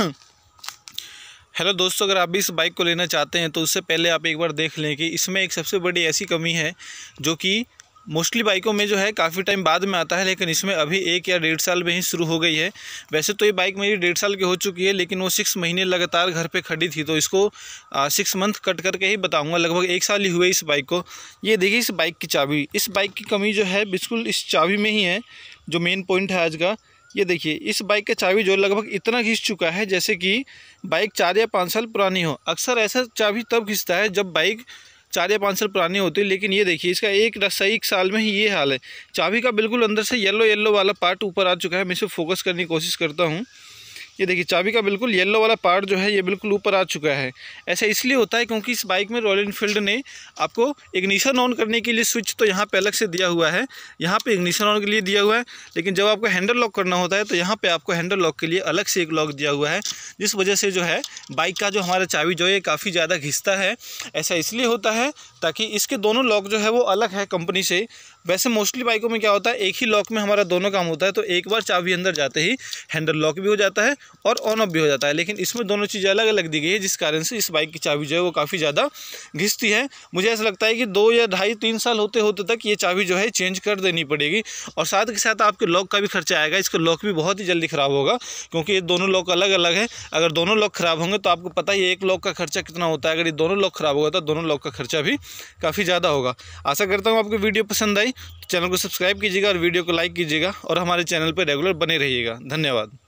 hello दोस्तों अगर आप भी इस बाइक को लेना चाहते हैं तो उससे पहले आप एक बार देख लें कि इसमें एक सबसे बड़ी ऐसी कमी है जो कि मोस्टली बाइकों में जो है काफ़ी टाइम बाद में आता है लेकिन इसमें अभी एक या डेढ़ साल में ही शुरू हो गई है वैसे तो ये बाइक मेरी डेढ़ साल की हो चुकी है लेकिन वो सिक्स महीने लगातार घर पे खड़ी थी तो इसको सिक्स मंथ कट करके ही बताऊंगा लगभग एक साल ही हुए इस बाइक को ये देखिए इस बाइक की चाबी इस बाइक की कमी जो है बिल्कुल इस चाबी में ही है जो मेन पॉइंट है आज का ये देखिए इस बाइक का चाबी जो लगभग इतना घिस चुका है जैसे कि बाइक चार या पाँच साल पुरानी हो अक्सर ऐसा चाबी तब घिसता है जब बाइक चार या पाँच साल पुरानी होती है लेकिन ये देखिए इसका एक सही एक साल में ही ये हाल है चाबी का बिल्कुल अंदर से येलो येलो वाला पार्ट ऊपर आ चुका है मैं इसे फोकस करने की कोशिश करता हूँ ये देखिए चाबी का बिल्कुल येलो वाला पार्ट जो है ये बिल्कुल ऊपर आ चुका है ऐसा इसलिए होता है क्योंकि इस बाइक में रॉयल इनफील्ड ने आपको इग्निशन ऑन करने के लिए स्विच तो यहाँ पे अलग से दिया हुआ है यहाँ पे इग्निशन ऑन के लिए दिया हुआ है लेकिन जब आपको हैंडल लॉक करना होता है तो यहाँ पर आपको हैंडल लॉक के लिए अलग से एक लॉक दिया हुआ है जिस वजह से जो है बाइक का जो हमारा चाबी जो है काफ़ी ज़्यादा घिसता है ऐसा इसलिए होता है ताकि इसके दोनों लॉक जो है वो अलग है कंपनी से वैसे मोस्टली बाइकों में क्या होता है एक ही लॉक में हमारा दोनों काम होता है तो एक बार चाबी अंदर जाते ही हैंडल लॉक भी हो जाता है और ऑन ऑफ भी हो जाता है लेकिन इसमें दोनों चीज़ें अलग अलग दी गई है जिस कारण से इस बाइक की चाबी जो है वो काफ़ी ज़्यादा घिसती है मुझे ऐसा लगता है कि दो या ढाई तीन साल होते होते तक ये चाबी जो है चेंज कर देनी पड़ेगी और साथ के साथ आपके लॉक का भी खर्चा आएगा इसका लॉक भी बहुत ही जल्दी ख़राब होगा क्योंकि ये दोनों लॉक अलग अलग है अगर दोनों लॉक ख़राब होंगे तो आपको पता ही एक लॉक का खर्चा कितना होता है अगर ये दोनों लॉक ख़राब होगा तो दोनों लॉक का खर्चा भी काफ़ी ज़्यादा होगा आशा करता हूँ आपको वीडियो पसंद आई चैनल को सब्सक्राइब कीजिएगा और वीडियो को लाइक कीजिएगा और हमारे चैनल पर रेगुलर बने रहिएगा धन्यवाद